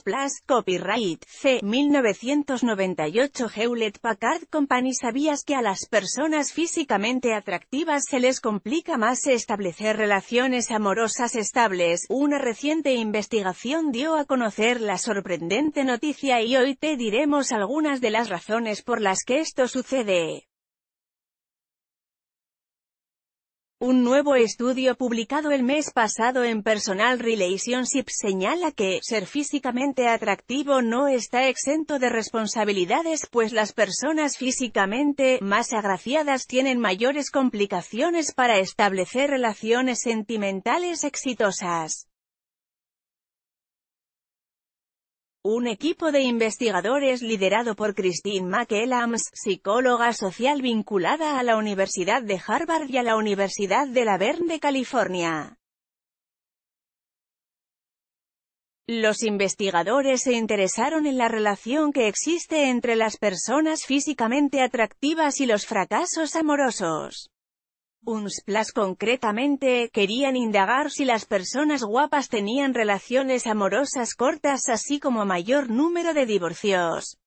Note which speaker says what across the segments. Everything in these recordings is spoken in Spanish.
Speaker 1: Plus Copyright, C. 1998 Hewlett Packard Company ¿Sabías que a las personas físicamente atractivas se les complica más establecer relaciones amorosas estables? Una reciente investigación dio a conocer la sorprendente noticia y hoy te diremos algunas de las razones por las que esto sucede. Un nuevo estudio publicado el mes pasado en Personal Relationships señala que, ser físicamente atractivo no está exento de responsabilidades pues las personas físicamente más agraciadas tienen mayores complicaciones para establecer relaciones sentimentales exitosas. Un equipo de investigadores liderado por Christine McElams, psicóloga social vinculada a la Universidad de Harvard y a la Universidad de La Verne de California. Los investigadores se interesaron en la relación que existe entre las personas físicamente atractivas y los fracasos amorosos. Unsplash concretamente, querían indagar si las personas guapas tenían relaciones amorosas cortas así como mayor número de divorcios.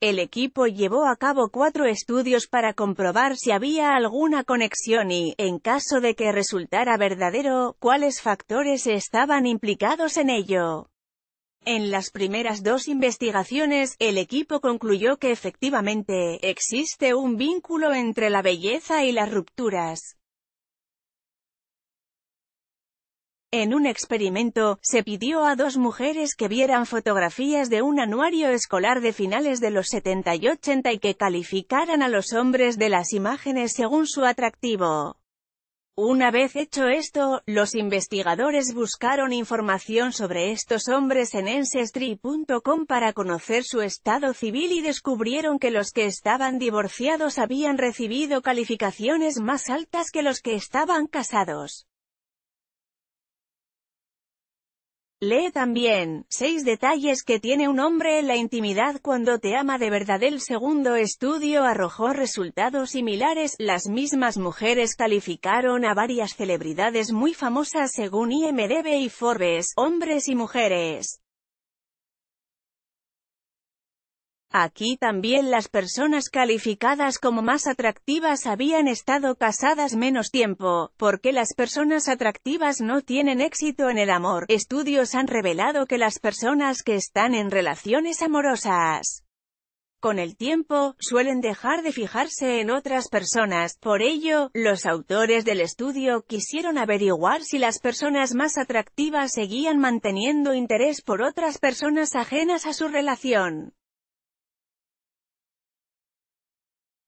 Speaker 1: El equipo llevó a cabo cuatro estudios para comprobar si había alguna conexión y, en caso de que resultara verdadero, cuáles factores estaban implicados en ello. En las primeras dos investigaciones, el equipo concluyó que efectivamente, existe un vínculo entre la belleza y las rupturas. En un experimento, se pidió a dos mujeres que vieran fotografías de un anuario escolar de finales de los 70 y 80 y que calificaran a los hombres de las imágenes según su atractivo. Una vez hecho esto, los investigadores buscaron información sobre estos hombres en ancestry.com para conocer su estado civil y descubrieron que los que estaban divorciados habían recibido calificaciones más altas que los que estaban casados. Lee también, 6 detalles que tiene un hombre en la intimidad cuando te ama de verdad. El segundo estudio arrojó resultados similares, las mismas mujeres calificaron a varias celebridades muy famosas según IMDB y Forbes, hombres y mujeres. Aquí también las personas calificadas como más atractivas habían estado casadas menos tiempo, porque las personas atractivas no tienen éxito en el amor. Estudios han revelado que las personas que están en relaciones amorosas con el tiempo, suelen dejar de fijarse en otras personas, por ello, los autores del estudio quisieron averiguar si las personas más atractivas seguían manteniendo interés por otras personas ajenas a su relación.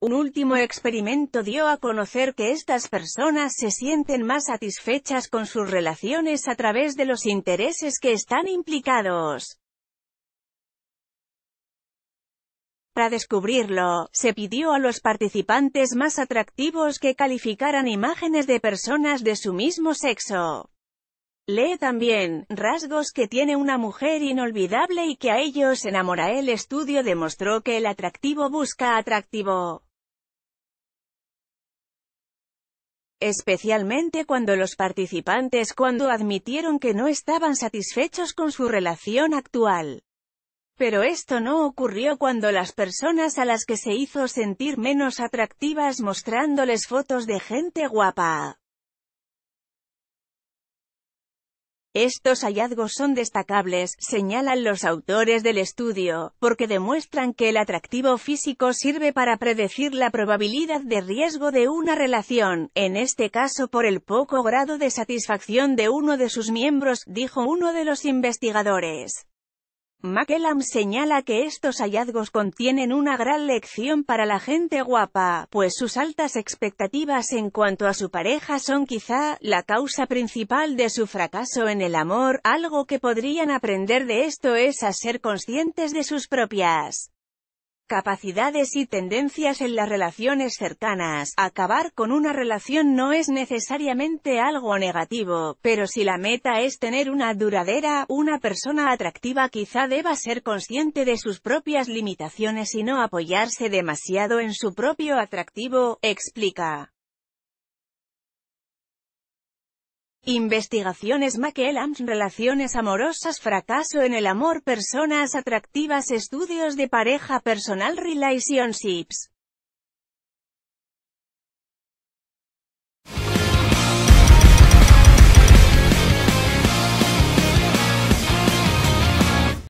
Speaker 1: Un último experimento dio a conocer que estas personas se sienten más satisfechas con sus relaciones a través de los intereses que están implicados. Para descubrirlo, se pidió a los participantes más atractivos que calificaran imágenes de personas de su mismo sexo. Lee también, rasgos que tiene una mujer inolvidable y que a ellos enamora. El estudio demostró que el atractivo busca atractivo. especialmente cuando los participantes cuando admitieron que no estaban satisfechos con su relación actual. Pero esto no ocurrió cuando las personas a las que se hizo sentir menos atractivas mostrándoles fotos de gente guapa Estos hallazgos son destacables, señalan los autores del estudio, porque demuestran que el atractivo físico sirve para predecir la probabilidad de riesgo de una relación, en este caso por el poco grado de satisfacción de uno de sus miembros, dijo uno de los investigadores. McKellam señala que estos hallazgos contienen una gran lección para la gente guapa, pues sus altas expectativas en cuanto a su pareja son quizá la causa principal de su fracaso en el amor, algo que podrían aprender de esto es a ser conscientes de sus propias capacidades y tendencias en las relaciones cercanas. Acabar con una relación no es necesariamente algo negativo, pero si la meta es tener una duradera, una persona atractiva quizá deba ser consciente de sus propias limitaciones y no apoyarse demasiado en su propio atractivo, explica. Investigaciones McElams Relaciones amorosas Fracaso en el amor Personas atractivas Estudios de pareja Personal Relationships